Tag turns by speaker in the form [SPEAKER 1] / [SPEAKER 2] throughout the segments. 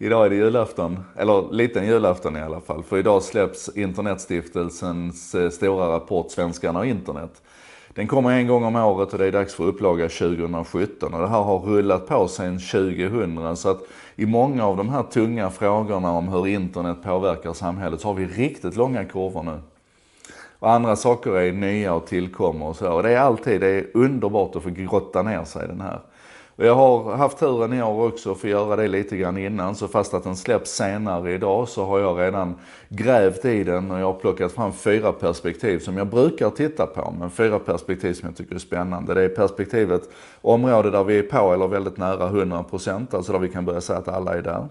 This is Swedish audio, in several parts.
[SPEAKER 1] Idag är det julafton, eller liten julafton i alla fall. För idag släpps Internetstiftelsens eh, stora rapport Svenskarna och internet. Den kommer en gång om året och det är dags för upplaga 2017. Och det här har rullat på sedan 2000. Så att i många av de här tunga frågorna om hur internet påverkar samhället så har vi riktigt långa kurvor nu. Och andra saker är nya och tillkommer och så. Och det är alltid det är underbart att få grotta ner sig i den här. Och jag har haft turen i år också att få göra det lite grann innan. Så fast att den släpps senare idag så har jag redan grävt i den och jag har plockat fram fyra perspektiv som jag brukar titta på. Men fyra perspektiv som jag tycker är spännande. Det är perspektivet område där vi är på eller väldigt nära 100%. Alltså där vi kan börja säga att alla är där.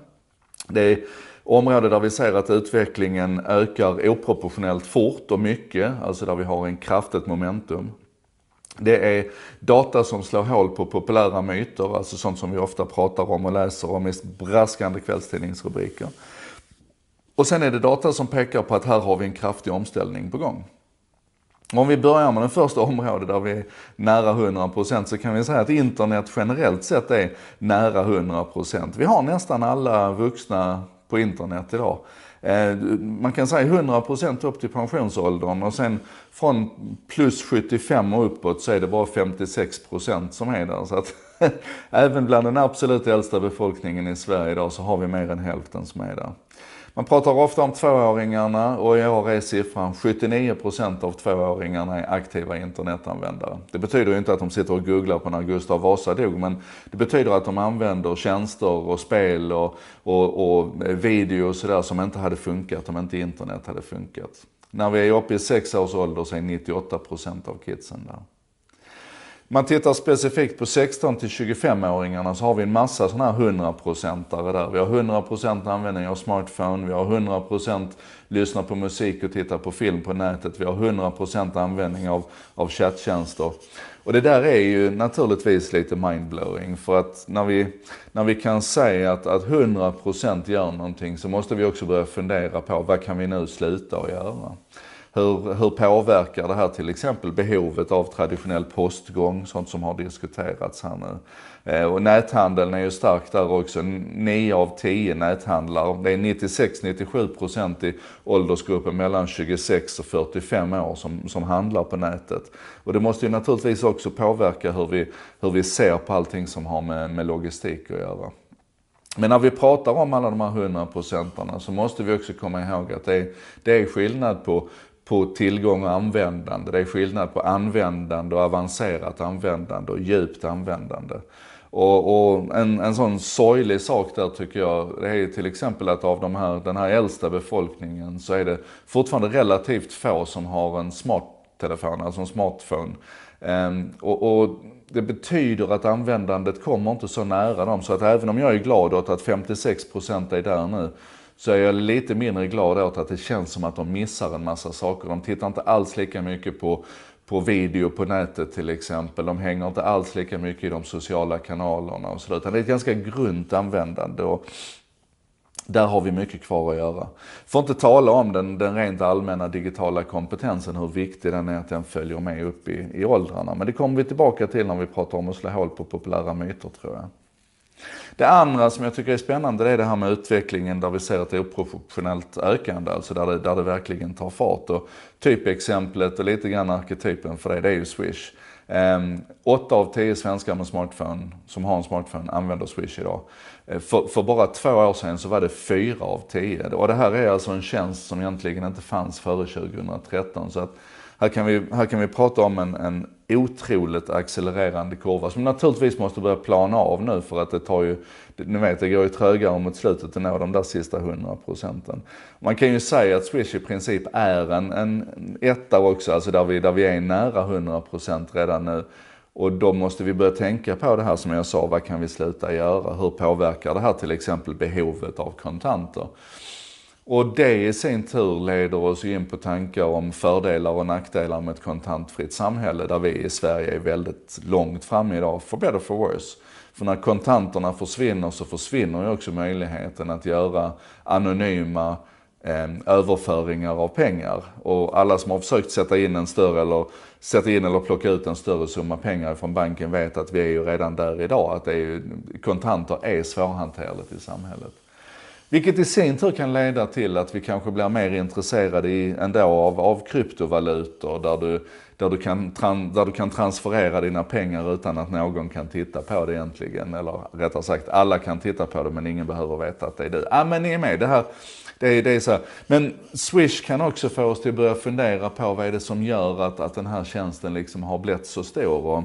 [SPEAKER 1] Det är område där vi ser att utvecklingen ökar oproportionellt fort och mycket. Alltså där vi har en kraftigt momentum. Det är data som slår hål på populära myter, alltså sånt som vi ofta pratar om och läser om i braskande kvällstidningsrubriker. Och sen är det data som pekar på att här har vi en kraftig omställning på gång. Om vi börjar med det första området där vi är nära 100% så kan vi säga att internet generellt sett är nära 100%. Vi har nästan alla vuxna på internet idag. Eh, man kan säga 100% upp till pensionsåldern och sen från plus 75 och uppåt så är det bara 56% som är där. Så att även bland den absolut äldsta befolkningen i Sverige idag så har vi mer än hälften som är där. Man pratar ofta om tvååringarna och i år är siffran 79% av tvååringarna är aktiva internetanvändare. Det betyder ju inte att de sitter och googlar på när Gustav Vasa dog, men det betyder att de använder tjänster och spel och, och, och video och sådär som inte hade funkat om inte internet hade funkat. När vi är uppe i sex års ålder så är 98% av kidsen där man tittar specifikt på 16 till 25-åringarna så har vi en massa sådana här 100-procentare där. Vi har 100% användning av smartphone, vi har 100% lyssna på musik och titta på film på nätet. Vi har 100% användning av, av chatttjänster. Och det där är ju naturligtvis lite mindblowing för att när vi, när vi kan säga att, att 100% gör någonting så måste vi också börja fundera på vad kan vi nu sluta att göra? Hur, hur påverkar det här till exempel behovet av traditionell postgång, sånt som har diskuterats här nu? Eh, och näthandeln är ju stark där också. 9 av 10 näthandlare, det är 96-97% i åldersgruppen mellan 26 och 45 år som, som handlar på nätet. Och det måste ju naturligtvis också påverka hur vi, hur vi ser på allting som har med, med logistik att göra. Men när vi pratar om alla de här 100 procentarna så måste vi också komma ihåg att det är, det är skillnad på på tillgång och användande. Det är skillnad på användande och avancerat användande och djupt användande. Och, och en, en sån sorglig sak där tycker jag, det är till exempel att av de här, den här äldsta befolkningen så är det fortfarande relativt få som har en smarttelefon, alltså en smartphone. Ehm, och, och det betyder att användandet kommer inte så nära dem. Så att även om jag är glad åt att 56% är där nu, så är jag lite mindre glad åt att det känns som att de missar en massa saker. De tittar inte alls lika mycket på på video på nätet till exempel. De hänger inte alls lika mycket i de sociala kanalerna och sådär. Utan det är ett ganska grunt användande. Och där har vi mycket kvar att göra. Får inte tala om den, den rent allmänna digitala kompetensen, hur viktig den är att den följer med upp i, i åldrarna. Men det kommer vi tillbaka till när vi pratar om att slå hål på populära myter tror jag. Det andra som jag tycker är spännande det är det här med utvecklingen där vi ser ett oproportionellt ökande, alltså där det, där det verkligen tar fart. Och typexemplet och lite grann arketypen för det, det är ju Swish. Um, ehm, 8 av 10 svenskar med smartphone, som har en smartphone använder Swish idag. Eh, för, för, bara två år sedan så var det 4 av 10. Och det här är alltså en tjänst som egentligen inte fanns före 2013. Så att här kan vi, här kan vi prata om en, en otroligt accelererande kurva som naturligtvis måste börja plana av nu för att det tar ju, ni vet det går ju trögare mot slutet att nå de där sista 100 procenten. Man kan ju säga att Swish i princip är en, en etta också, alltså där vi, där vi är nära 100 procent redan nu. Och då måste vi börja tänka på det här som jag sa, vad kan vi sluta göra? Hur påverkar det här till exempel behovet av kontanter? Och det i sin tur leder oss in på tankar om fördelar och nackdelar med ett kontantfritt samhälle där vi i Sverige är väldigt långt fram idag, for better for worse. För när kontanterna försvinner så försvinner ju också möjligheten att göra anonyma eh, överföringar av pengar. Och alla som har försökt sätta in en större eller sätta in eller plocka ut en större summa pengar från banken vet att vi är ju redan där idag. Att det är ju, kontanter är svårhanterligt i samhället. Vilket i sin tur kan leda till att vi kanske blir mer intresserade i, ändå av, av kryptovalutor där du, där, du kan tran, där du kan transferera dina pengar utan att någon kan titta på det egentligen. Eller rättare sagt, alla kan titta på det men ingen behöver veta att det är du. Ja ah, men ni är med, det här, det är, det är så här. Men Swish kan också få oss till att börja fundera på vad är det som gör att, att den här tjänsten liksom har blivit så stor. Och,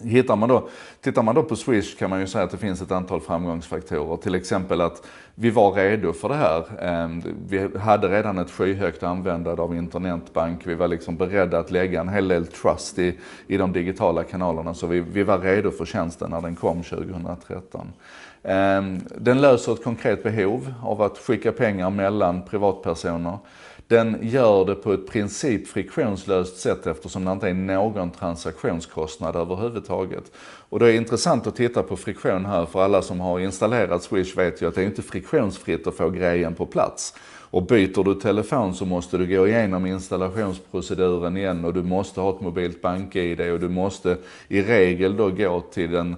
[SPEAKER 1] Hittar man då, tittar man då på Swish kan man ju säga att det finns ett antal framgångsfaktorer. Till exempel att vi var redo för det här. Ehm, vi hade redan ett skyhögt användande av internetbank. Vi var liksom beredda att lägga en hel del trust i, i de digitala kanalerna. Så vi, vi var redo för tjänsten när den kom 2013. Ehm, den löser ett konkret behov av att skicka pengar mellan privatpersoner. Den gör det på ett princip friktionslöst sätt eftersom det inte är någon transaktionskostnad överhuvudtaget. Och det är intressant att titta på friktion här, för alla som har installerat Swish vet ju att det är inte friktionsfritt att få grejen på plats. Och byter du telefon så måste du gå igenom installationsproceduren igen och du måste ha ett mobilt bank-id och du måste i regel då gå till den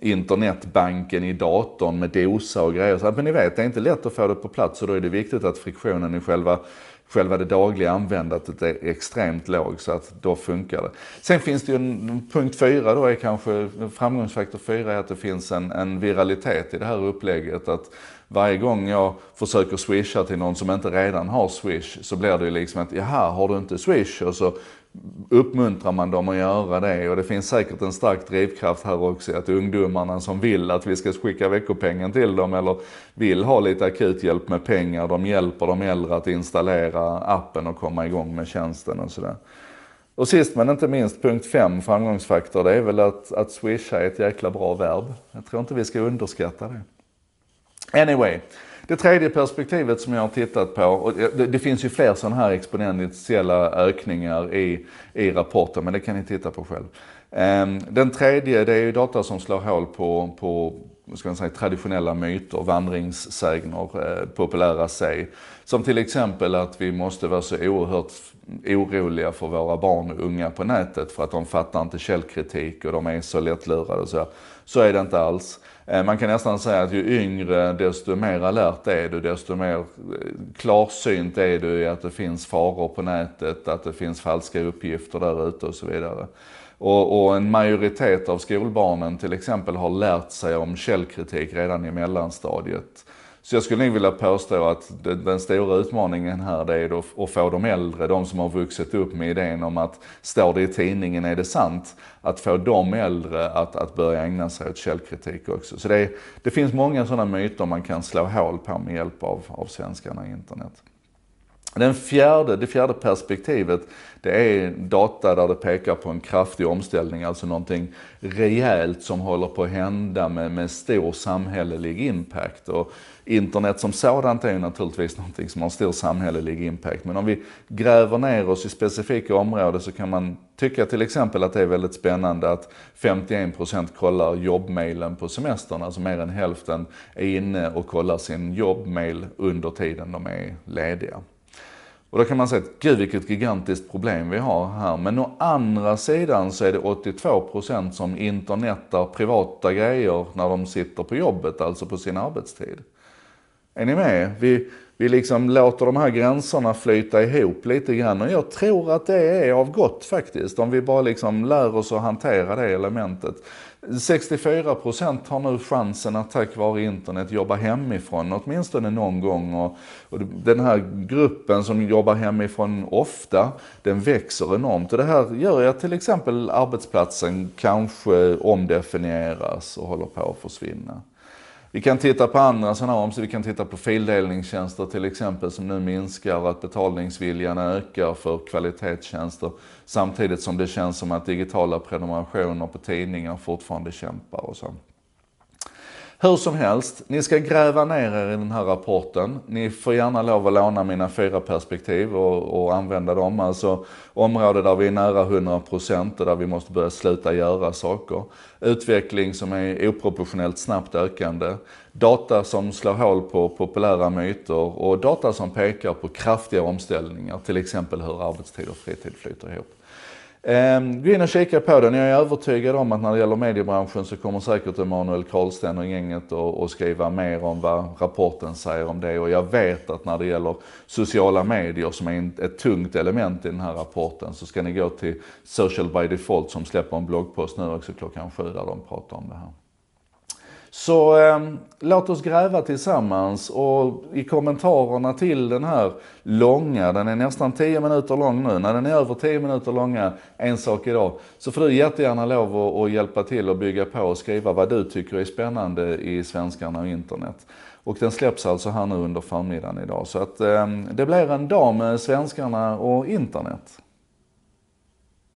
[SPEAKER 1] internetbanken i datorn med dosa och grejer. Men ni vet, det är inte lätt att få det på plats och då är det viktigt att friktionen i själva Själva det dagliga användandet är extremt låg så att då funkar det. Sen finns det ju en, punkt fyra då är kanske, framgångsfaktor fyra är att det finns en, en viralitet i det här upplägget. Att varje gång jag försöker swisha till någon som inte redan har swish så blir det ju liksom att, jaha har du inte swish? Och så uppmuntrar man dem att göra det och det finns säkert en stark drivkraft här också att ungdomarna som vill att vi ska skicka veckopengen till dem eller vill ha lite akut hjälp med pengar, de hjälper de äldre att installera appen och komma igång med tjänsten och sådär. Och sist men inte minst, punkt 5, framgångsfaktor, det är väl att, att swisha är ett jäkla bra verb. Jag tror inte vi ska underskatta det. Anyway, det tredje perspektivet som jag har tittat på, och det, det finns ju fler sådana här exponentiella ökningar i, i rapporten, men det kan ni titta på själv. Ehm, den tredje, det är ju data som slår hål på, på ska man säga, traditionella myter, vandringssägner, eh, populära säg. Som till exempel att vi måste vara så oerhört oroliga för våra barn och unga på nätet för att de fattar inte källkritik och de är så lättlurade. Så, så är det inte alls. Eh, man kan nästan säga att ju yngre desto mer alert är du, desto mer eh, klarsynt är du i att det finns faror på nätet, att det finns falska uppgifter där ute och så vidare. Och, och, en majoritet av skolbarnen till exempel har lärt sig om källkritik redan i mellanstadiet. Så jag skulle nog vilja påstå att den stora utmaningen här det är att få de äldre, de som har vuxit upp med idén om att står det i tidningen är det sant, att få de äldre att, att börja ägna sig åt källkritik också. Så det, det finns många sådana myter man kan slå hål på med hjälp av, av svenskarna i internet. Den fjärde, det fjärde perspektivet, det är data där det pekar på en kraftig omställning, alltså någonting rejält som håller på att hända med, med stor samhällelig impact. Och internet som sådant är naturligtvis någonting som har stor samhällelig impact. Men om vi gräver ner oss i specifika områden så kan man tycka till exempel att det är väldigt spännande att 51% kollar jobbmailen på semestern, alltså mer än hälften är inne och kollar sin jobbmail under tiden de är lediga. Och då kan man säga att gud vilket gigantiskt problem vi har här. Men å andra sidan så är det 82% som internetar privata grejer när de sitter på jobbet, alltså på sin arbetstid. Är ni med? Vi, vi liksom låter de här gränserna flyta ihop lite grann och jag tror att det är av gott faktiskt. Om vi bara liksom lär oss att hantera det elementet. 64 procent har nu chansen att tack vare internet jobba hemifrån åtminstone någon gång. Och, och den här gruppen som jobbar hemifrån ofta, den växer enormt. Och det här gör ju att till exempel arbetsplatsen kanske omdefinieras och håller på att försvinna. Vi kan titta på andra scenarion, så vi kan titta på fildelningstjänster till exempel som nu minskar, att betalningsviljan ökar för kvalitetstjänster samtidigt som det känns som att digitala prenumerationer på tidningar fortfarande kämpar och så. Hur som helst, ni ska gräva ner er i den här rapporten. Ni får gärna lov att låna mina fyra perspektiv och, och använda dem. Alltså område där vi är nära 100% och där vi måste börja sluta göra saker. Utveckling som är oproportionellt snabbt ökande. Data som slår hål på populära myter och data som pekar på kraftiga omställningar, till exempel hur arbetstid och fritid flyter ihop. Ehm, gå in och kika på den. Jag är övertygad om att när det gäller mediebranschen så kommer säkert Emanuel Karlsten och gänget att skriva mer om vad rapporten säger om det. Och jag vet att när det gäller sociala medier som är ett tungt element i den här rapporten så ska ni gå till Social by Default som släpper en bloggpost nu också klockan sju där de pratar om det här. Så eh, låt oss gräva tillsammans och i kommentarerna till den här långa, den är nästan 10 minuter lång nu, när den är över 10 minuter långa, En sak idag, så får du jättegärna lov att, att hjälpa till och bygga på och skriva vad du tycker är spännande i svenskarna och internet. Och den släpps alltså här nu under förmiddagen idag. Så att eh, det blir en dag med svenskarna och internet.